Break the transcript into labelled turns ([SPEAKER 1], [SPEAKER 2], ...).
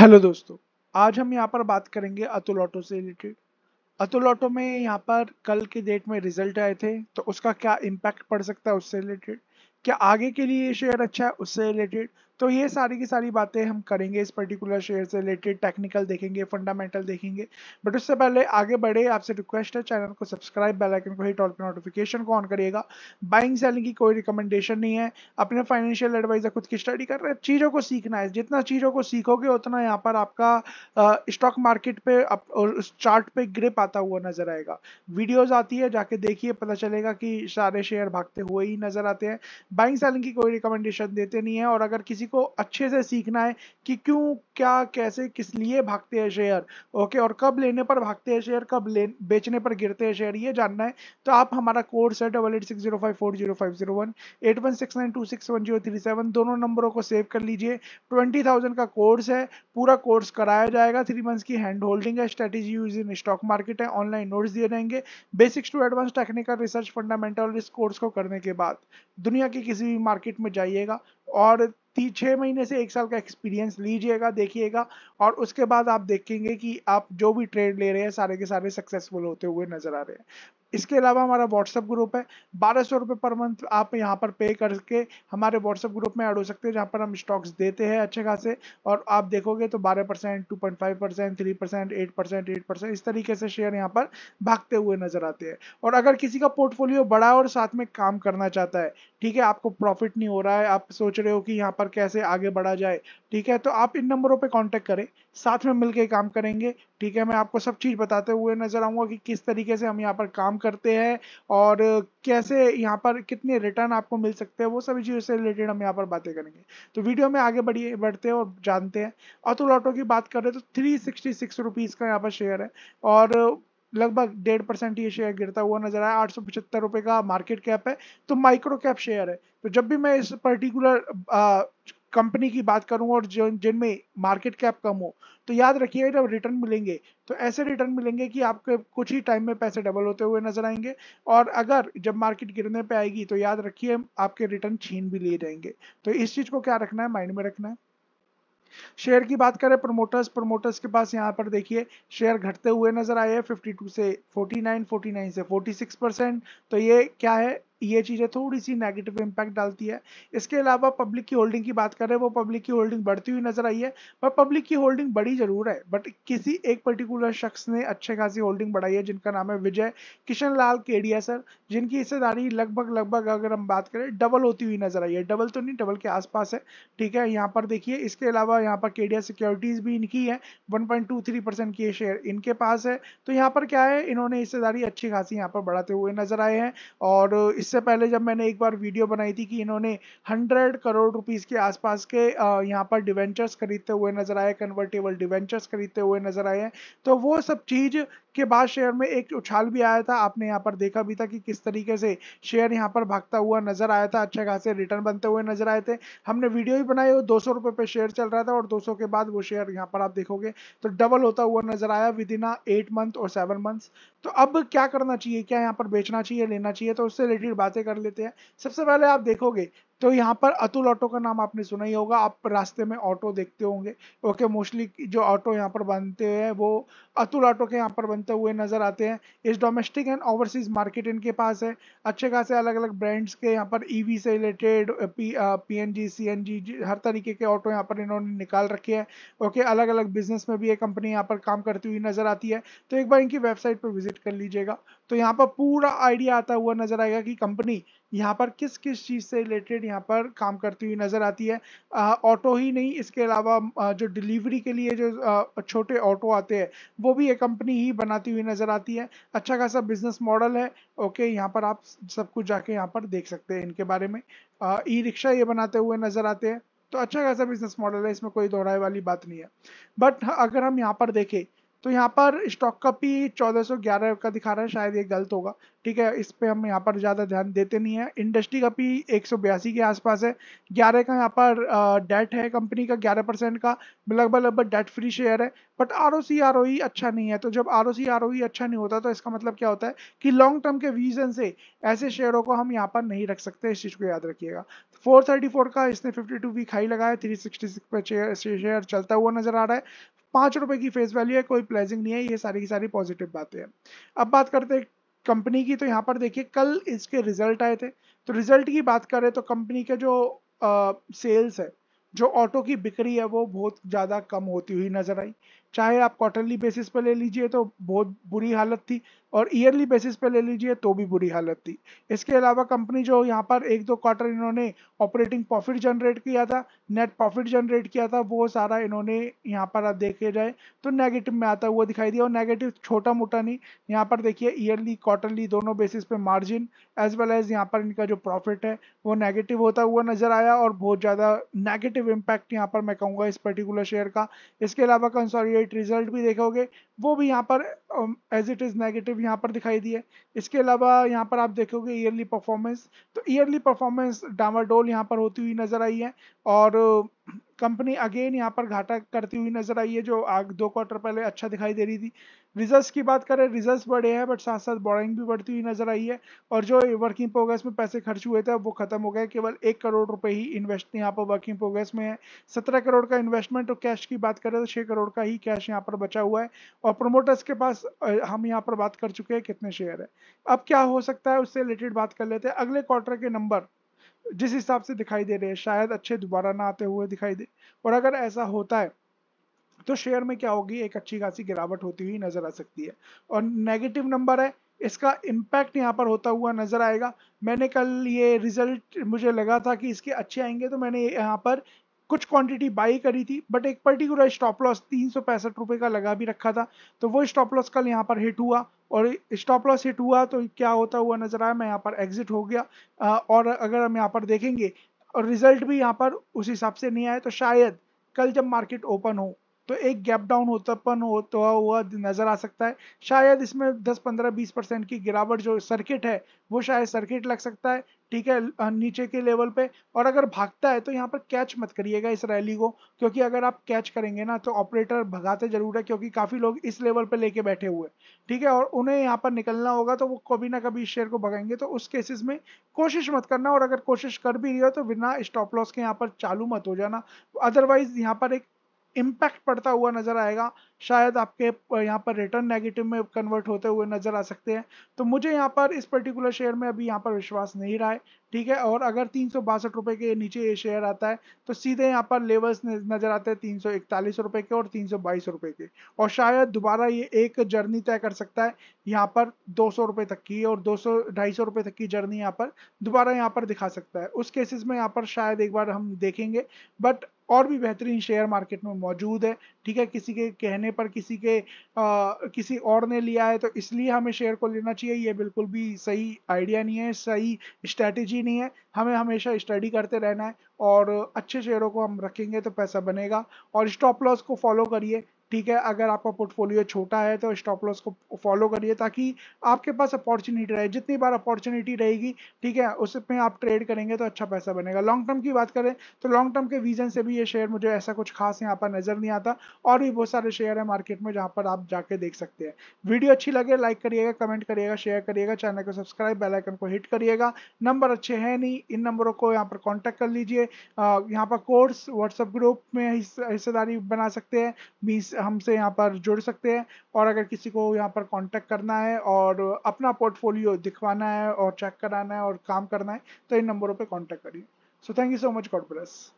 [SPEAKER 1] hello दोस्तों आज हम यहाँ पर बात करेंगे अतुल ऑटो से रिलेटेड अतुल ऑटो में यहाँ पर कल के डेट में रिजल्ट आए थे तो उसका क्या इम्पैक्ट पड़ सकता है उससे रिलेटेड क्या आगे के लिए ये शेयर अच्छा है उससे रिलेटेड तो ये सारी की सारी बातें हम करेंगे इस पर्टिकुलर शेयर से रिलेटेड टेक्निकल देखेंगे फंडामेंटल देखेंगे बट उससे पहले आगे बढ़े आपसे रिक्वेस्ट है चैनल को सब्सक्राइब बेल आइकन को हिट और नोटिफिकेशन को ऑन करिएगा बाइंग सेलिंग की कोई रिकमेंडेशन नहीं है अपने फाइनेंशियल एडवाइजर खुद की स्टडी कर रहे हैं चीज़ों को सीखना है जितना चीज़ों को सीखोगे उतना यहाँ पर आपका स्टॉक मार्केट पर और उस चार्ट पे ग्रिप आता हुआ नजर आएगा वीडियोज आती है जाके देखिए पता चलेगा कि सारे शेयर भागते हुए ही नजर आते हैं बाइंग सेलिंग की कोई रिकमेंडेशन देते नहीं है और अगर किसी को अच्छे से सीखना है कि क्यों क्या कैसे किस लिए भागते हैं शेयर ओके और कब लेने पर भागते हैं शेयर कब ले बेचने पर गिरते हैं शेयर ये जानना है तो आप हमारा कोर्स है double eight six zero five four zero five zero one eight one six nine two six one zero three seven दोनों नंबरों को सेव कर लीजिए ट्वेंटी थाउजेंड का कोर्स है पूरा कोर्स कराया जाएगा थ्री मंथ्स की हैंड होल्डिंग है strategy use in stock market है ऑनलाइन नोट्स दिए जाएंगे basics to advance technical research fundamental इस कोर्स को करने के बाद दुनिया के किसी भी मार्केट में जाइएगा और तीन छः महीने से एक साल का एक्सपीरियंस लीजिएगा देखिएगा और उसके बाद आप देखेंगे कि आप जो भी ट्रेड ले रहे हैं सारे के सारे सक्सेसफुल होते हुए नजर आ रहे हैं इसके अलावा हमारा व्हाट्सएप ग्रुप है बारह सौ रुपये पर मंथ आप यहाँ पर पे करके हमारे व्हाट्सएप ग्रुप में ऐड हो सकते हैं जहाँ पर हम स्टॉक्स देते हैं अच्छे खासे और आप देखोगे तो बारह percent two point five percent three percent eight percent eight percent इस तरीके से शेयर यहाँ पर भागते हुए नजर आते हैं और अगर किसी का पोर्टफोलियो बड़ा और साथ में काम करना चाहता है ठीक है आपको प्रॉफिट नहीं हो रहा है आप सोच रहे हो कि यहाँ पर कैसे आगे बढ़ा जाए ठीक है तो आप इन नंबरों पर कॉन्टैक्ट करें साथ में मिलकर काम करेंगे ठीक है मैं आपको सब चीज़ बताते हुए नज़र आऊंगा कि किस तरीके से हम यहाँ पर काम करते हैं और कैसे यहाँ पर कितने रिटर्न आपको मिल सकते हैं वो सभी चीज़ों से रिलेटेड हम यहाँ पर बातें करेंगे तो वीडियो में आगे बढ़िए बढ़ते हैं और जानते हैं अतुल ऑटो की बात कर रहे तो थ्री सिक्सटी का यहाँ पर शेयर है और लगभग डेढ़ परसेंट ये शेयर गिरता हुआ नजर आया आठ सौ पचहत्तर रुपये का मार्केट कैप है तो माइक्रो कैप शेयर है तो जब भी मैं इस पर्टिकुलर कंपनी की बात करूं और जिनमें मार्केट कैप कम हो तो याद रखिए जब रिटर्न मिलेंगे तो ऐसे रिटर्न मिलेंगे कि आपके कुछ ही टाइम में पैसे डबल होते हुए नजर आएंगे और अगर जब मार्केट गिरने पे आएगी तो याद रखिए आपके रिटर्न छीन भी लिए जाएंगे तो इस चीज को क्या रखना है माइंड में रखना है शेयर की बात करें प्रमोटर्स प्रमोटर्स के पास यहाँ पर देखिए शेयर घटते हुए नजर आए हैं 52 से 49 49 से 46 परसेंट तो ये क्या है ये चीज़ें थोड़ी सी नेगेटिव इम्पैक्ट डालती है इसके अलावा पब्लिक की होल्डिंग की बात करें वो पब्लिक की होल्डिंग बढ़ती हुई नजर आई है पर पब्लिक की होल्डिंग बढ़ी जरूर है बट किसी एक पर्टिकुलर शख्स ने अच्छे खासी होल्डिंग बढ़ाई है जिनका नाम है विजय किशन लाल केडिया सर जिनकी हिस्सेदारी लगभग लगभग अगर हम बात करें डबल होती हुई नजर आई है डबल तो नहीं डबल के आसपास है ठीक है यहाँ पर देखिए इसके अलावा यहाँ पर केडिया सिक्योरिटीज भी इनकी है वन परसेंट की शेयर इनके पास है तो यहाँ पर क्या है इन्होंने हिस्सेदारी अच्छी खासी यहाँ पर बढ़ाते हुए नजर आए हैं और इस इससे पहले जब मैंने एक बार वीडियो बनाई थी कि इन्होंने 100 करोड़ रुपीस के आसपास के यहाँ पर डिवेंचर्स खरीदते हुए नजर आए कन्वर्टेबल डिवेंचर्स खरीदते हुए नजर आए हैं तो वो सब चीज के बाद शेयर में एक उछाल भी आया था आपने यहाँ पर देखा भी था कि किस तरीके से शेयर यहाँ पर भागता हुआ नजर आया था अच्छे खासे रिटर्न बनते हुए नजर आए थे हमने वीडियो भी बनाई दो सौ रुपए पे शेयर चल रहा था और 200 के बाद वो शेयर यहाँ पर आप देखोगे तो डबल होता हुआ नजर आया विद इन एट मंथ और सेवन मंथ तो अब क्या करना चाहिए क्या यहाँ पर बेचना चाहिए लेना चाहिए तो उससे रिलेटेड बातें कर लेते हैं सबसे पहले आप देखोगे तो यहाँ पर अतुल ऑटो का नाम आपने सुना ही होगा आप रास्ते में ऑटो देखते होंगे ओके मोस्टली जो ऑटो यहाँ पर बनते हैं वो अतुल ऑटो के यहाँ पर बनते हुए नजर आते हैं इस डोमेस्टिक एंड ओवरसीज मार्केट इनके पास है अच्छे खासे अलग अलग ब्रांड्स के यहाँ पर ईवी e से related P P N G C N G हर तरीके के ऑटो यहाँ पर इन्होंने निकाल रखे हैं ओके अलग अलग बिजनेस में भी ये कंपनी यहाँ पर काम करती हुई नजर आती है तो एक बार इनकी वेबसाइट पर विजिट कर लीजिएगा तो यहाँ पर पूरा आइडिया आता हुआ नजर आएगा कि कंपनी यहाँ पर किस किस चीज़ से रिलेटेड यहाँ पर काम करती हुई नज़र आती है ऑटो ही नहीं इसके अलावा जो डिलीवरी के लिए जो छोटे ऑटो आते हैं वो भी ये कंपनी ही बनाती हुई नज़र आती है अच्छा खासा बिजनेस मॉडल है ओके यहाँ पर आप सब कुछ जाके यहाँ पर देख सकते हैं इनके बारे में ई रिक्शा ये बनाते हुए नज़र आते हैं तो अच्छा खासा बिजनेस मॉडल है इसमें कोई दोहराए वाली बात नहीं है बट अगर हम यहाँ पर देखें तो यहाँ पर स्टॉक का पी 1411 का दिखा रहा है शायद ये गलत होगा ठीक है इस पे हम यहाँ पर ज़्यादा ध्यान देते नहीं है इंडस्ट्री का पी एक के आसपास है 11 का यहाँ पर डेट है कंपनी का 11 परसेंट का लगभग लगभग डेट फ्री शेयर है but R O C R O अच्छा नहीं है तो जब are O C R O अच्छा नहीं होता तो इसका मतलब क्या होता है कि लॉन्ग टर्म के विजन से ऐसे शेयरों को हम यहाँ पर नहीं रख सकते इस चीज़ को याद रखिएगा फोर थर्टी फोर का इसने फिफ्टी टू वीक हाई लगाया थ्री सिक्सटी सिक्स पर शेयर चलता हुआ नजर आ रहा है पांच रुपए की फेस वैल्यू है कोई प्लेजिंग नहीं है ये सारी की सारी पॉजिटिव बातें हैं अब बात करते हैं कंपनी की तो यहाँ पर देखिए कल इसके रिजल्ट आए थे तो रिजल्ट की बात करें तो कंपनी के जो सेल्स है जो ऑटो की बिक्री है वो बहुत ज़्यादा कम होती हुई नजर आई चाहे आप क्वार्टरली बेसिस पर ले लीजिए तो बहुत बुरी हालत थी और ईयरली बेसिस पर ले लीजिए तो भी बुरी हालत थी इसके अलावा कंपनी जो यहाँ पर एक दो क्वार्टर इन्होंने ऑपरेटिंग प्रॉफिट जनरेट किया था नेट प्रॉफिट जनरेट किया था वो सारा इन्होंने यहाँ पर आप देखे जाए तो नेगेटिव में आता हुआ दिखाई दिया और नेगेटिव छोटा मोटा नहीं यहाँ पर देखिए ईयरली क्वार्टरली दोनों बेसिस पे मार्जिन एज वेल एज यहाँ पर इनका जो प्रॉफिट है वो नेगेटिव होता हुआ नजर आया और बहुत ज़्यादा नेगेटिव इम्पैक्ट यहाँ पर मैं कहूँगा इस पर्टिकुलर शेयर का इसके अलावा कंसॉलिडेट कैंडिडेट रिजल्ट भी देखोगे वो भी यहाँ पर एज इट इज़ नेगेटिव यहाँ पर दिखाई दिए इसके अलावा यहाँ पर आप देखोगे ईयरली परफॉर्मेंस तो ईयरली परफॉर्मेंस डामाडोल यहाँ पर होती हुई नज़र आई है और कंपनी अगेन यहाँ पर घाटा करती हुई नजर आई है जो आग दो क्वार्टर पहले अच्छा दिखाई दे रही थी रिजल्ट्स की बात करें रिजल्ट्स बढ़े हैं बट साथ साथ बोरिंग भी बढ़ती हुई नजर आई है और जो वर्किंग प्रोग्रेस में पैसे खर्च हुए थे वो खत्म हो गए केवल एक करोड़ रुपए ही इन्वेस्ट यहाँ पर वर्किंग प्रोग्रेस में है सत्रह करोड़ का इन्वेस्टमेंट और कैश की बात करें तो छह करोड़ का ही कैश यहाँ पर बचा हुआ है और प्रोमोटर्स के पास हम यहाँ पर बात कर चुके हैं कितने शेयर है अब क्या हो सकता है उससे रिलेटेड बात कर लेते हैं अगले क्वार्टर के नंबर जिस हिसाब से दिखाई दे रहे हैं शायद अच्छे दोबारा ना आते हुए दिखाई दे और अगर ऐसा होता है तो शेयर में क्या होगी एक अच्छी खासी गिरावट होती हुई नजर आ सकती है और नेगेटिव नंबर है इसका इम्पैक्ट यहाँ पर होता हुआ नजर आएगा मैंने कल ये रिजल्ट मुझे लगा था कि इसके अच्छे आएंगे तो मैंने यहाँ पर कुछ क्वांटिटी बाई करी थी बट एक पर्टिकुलर स्टॉप लॉस तीन सौ पैंसठ का लगा भी रखा था तो वो स्टॉप लॉस कल यहाँ पर हिट हुआ और स्टॉप लॉस हिट हुआ तो क्या होता हुआ नजर आया मैं यहाँ पर एग्जिट हो गया और अगर हम यहाँ पर देखेंगे और रिजल्ट भी यहाँ पर उस हिसाब से नहीं आया तो शायद कल जब मार्केट ओपन हो तो एक गैप डाउन होता होता तो हुआ नज़र आ सकता है शायद इसमें 10-15-20 परसेंट की गिरावट जो सर्किट है वो शायद सर्किट लग सकता है ठीक है नीचे के लेवल पे और अगर भागता है तो यहाँ पर कैच मत करिएगा इस रैली को क्योंकि अगर आप कैच करेंगे ना तो ऑपरेटर भगाते जरूर है क्योंकि काफ़ी लोग इस लेवल पे लेके बैठे हुए ठीक है और उन्हें यहाँ पर निकलना होगा तो वो कभी ना कभी इस शेयर को भगाएंगे तो उस केसेस में कोशिश मत करना और अगर कोशिश कर भी रही हो तो बिना स्टॉप लॉस के यहाँ पर चालू मत हो जाना अदरवाइज यहाँ पर एक इम्पैक्ट पड़ता हुआ नजर आएगा शायद आपके यहाँ पर रिटर्न नेगेटिव में कन्वर्ट होते हुए नजर आ सकते हैं तो मुझे यहाँ पर इस पर्टिकुलर शेयर में अभी यहाँ पर विश्वास नहीं रहा है ठीक है और अगर तीन सौ बासठ रुपये के नीचे ये शेयर आता है तो सीधे यहाँ पर लेवल्स नजर आते हैं तीन सौ इकतालीस के और तीन सौ बाईस के और शायद दोबारा ये एक जर्नी तय कर सकता है यहाँ पर दो सौ तक की और दो सौ ढाई सौ रुपये तक की जर्नी यहाँ पर दोबारा यहाँ पर दिखा सकता है उस केसेस में यहाँ पर शायद एक बार हम देखेंगे बट और भी बेहतरीन शेयर मार्केट में मौजूद है ठीक है किसी के कहने पर किसी के आ, किसी और ने लिया है तो इसलिए हमें शेयर को लेना चाहिए ये बिल्कुल भी सही आइडिया नहीं है सही स्ट्रैटेजी नहीं है हमें हमेशा स्टडी करते रहना है और अच्छे शेयरों को हम रखेंगे तो पैसा बनेगा और स्टॉप लॉस को फॉलो करिए ठीक है अगर आपका पोर्टफोलियो छोटा है तो स्टॉप लॉस को फॉलो करिए ताकि आपके पास अपॉर्चुनिटी रहे जितनी बार अपॉर्चुनिटी रहेगी ठीक है उसमें आप ट्रेड करेंगे तो अच्छा पैसा बनेगा लॉन्ग टर्म की बात करें तो लॉन्ग टर्म के विजन से भी ये शेयर मुझे ऐसा कुछ खास यहाँ पर नज़र नहीं आता और भी बहुत सारे शेयर है मार्केट में जहाँ पर आप जाके देख सकते हैं वीडियो अच्छी लगे लाइक करिएगा कमेंट करिएगा शेयर करिएगा चैनल को सब्सक्राइब बेलाइकन को हिट करिएगा नंबर अच्छे हैं नहीं इन नंबरों को यहाँ पर कॉन्टैक्ट कर लीजिए यहाँ पर कोर्स व्हाट्सअप ग्रुप में हिस्सेदारी बना सकते हैं मीन्स हमसे यहाँ पर जुड़ सकते हैं और अगर किसी को यहाँ पर कांटेक्ट करना है और अपना पोर्टफोलियो दिखवाना है और चेक कराना है और काम करना है तो इन नंबरों पर कॉन्टैक्ट करिए so thank you so much God bless